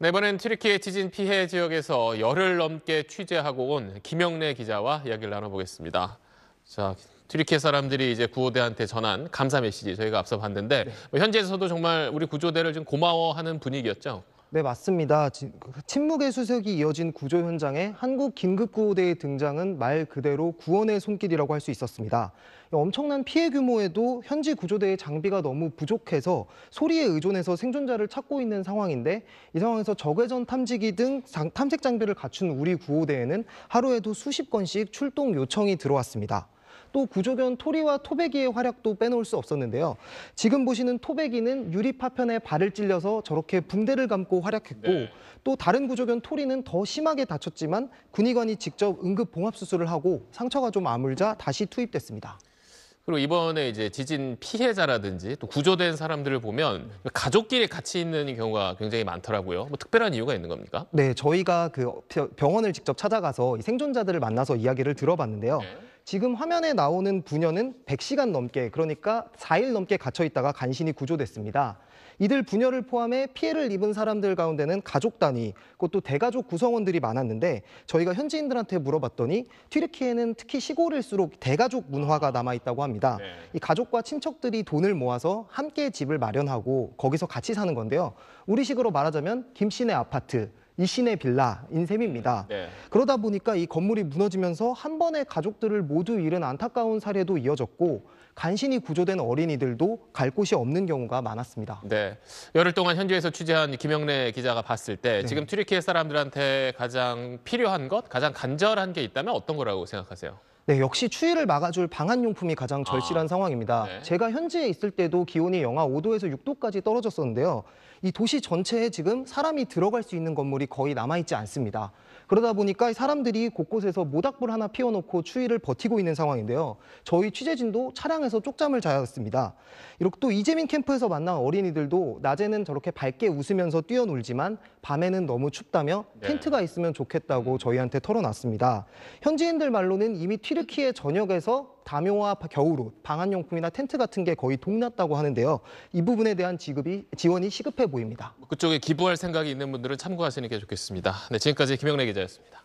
네, 이번엔 튀르키예 지진 피해 지역에서 열흘 넘게 취재하고 온 김영래 기자와 이야기를 나눠보겠습니다. 자, 튀르키예 사람들이 이제 구호대한테 전한 감사 메시지 저희가 앞서 봤는데 네. 뭐 현지에서도 정말 우리 구조대를 좀 고마워하는 분위기였죠. 네, 맞습니다. 그 침묵의 수색이 이어진 구조 현장에 한국 긴급구호대의 등장은 말 그대로 구원의 손길이라고 할 수 있었습니다. 엄청난 피해 규모에도 현지 구조대의 장비가 너무 부족해서 소리에 의존해서 생존자를 찾고 있는 상황인데 이 상황에서 적외선 탐지기 등 탐색 장비를 갖춘 우리 구호대에는 하루에도 수십 건씩 출동 요청이 들어왔습니다. 또 구조견 토리와 토베기의 활약도 빼놓을 수 없었는데요. 지금 보시는 토베기는 유리 파편에 발을 찔려서 저렇게 붕대를 감고 활약했고 네. 또 다른 구조견 토리는 더 심하게 다쳤지만 군의관이 직접 응급 봉합 수술을 하고 상처가 좀 아물자 다시 투입됐습니다. 그리고 이번에 이제 지진 피해자라든지 또 구조된 사람들을 보면 가족끼리 같이 있는 경우가 굉장히 많더라고요. 뭐 특별한 이유가 있는 겁니까? 네, 저희가 그 병원을 직접 찾아가서 생존자들을 만나서 이야기를 들어봤는데요. 네. 지금 화면에 나오는 부녀는 100시간 넘게 그러니까 4일 넘게 갇혀 있다가 간신히 구조됐습니다. 이들 부녀를 포함해 피해를 입은 사람들 가운데는 가족 단위, 그것도 대가족 구성원들이 많았는데 저희가 현지인들한테 물어봤더니 튀르키에는 특히 시골일수록 대가족 문화가 남아 있다고 합니다. 네. 이 가족과 친척들이 돈을 모아서 함께 집을 마련하고 거기서 같이 사는 건데요. 우리식으로 말하자면 김씨네 아파트 이 시내 빌라 인셈입니다. 네. 그러다 보니까 이 건물이 무너지면서 한 번에 가족들을 모두 잃은 안타까운 사례도 이어졌고 간신히 구조된 어린이들도 갈 곳이 없는 경우가 많았습니다. 네, 열흘 동안 현지에서 취재한 김영래 기자가 봤을 때 네. 지금 튀르키예 사람들한테 가장 필요한 것, 가장 간절한 게 있다면 어떤 거라고 생각하세요? 네, 역시 추위를 막아줄 방한용품이 가장 아, 절실한 아, 상황입니다. 네. 제가 현지에 있을 때도 기온이 영하 5도에서 6도까지 떨어졌었는데요. 이 도시 전체에 지금 사람이 들어갈 수 있는 건물이 거의 남아있지 않습니다. 그러다 보니까 사람들이 곳곳에서 모닥불 하나 피워놓고 추위를 버티고 있는 상황인데요. 저희 취재진도 차량에서 쪽잠을 자였습니다. 야 이렇게 또 이재민 캠프에서 만난 어린이들도 낮에는 저렇게 밝게 웃으면서 뛰어놀지만 밤에는 너무 춥다며 네. 텐트가 있으면 좋겠다고 저희한테 털어놨습니다. 현지인들 말로는 이미 튀 튀르키예 전역에서 담요와 겨울옷, 방한용품이나 텐트 같은 게 거의 동났다고 하는데요. 이 부분에 대한 지급이 지원이 시급해 보입니다. 뭐 그쪽에 기부할 생각이 있는 분들은 참고하시는 게 좋겠습니다. 네, 지금까지 김영래 기자였습니다.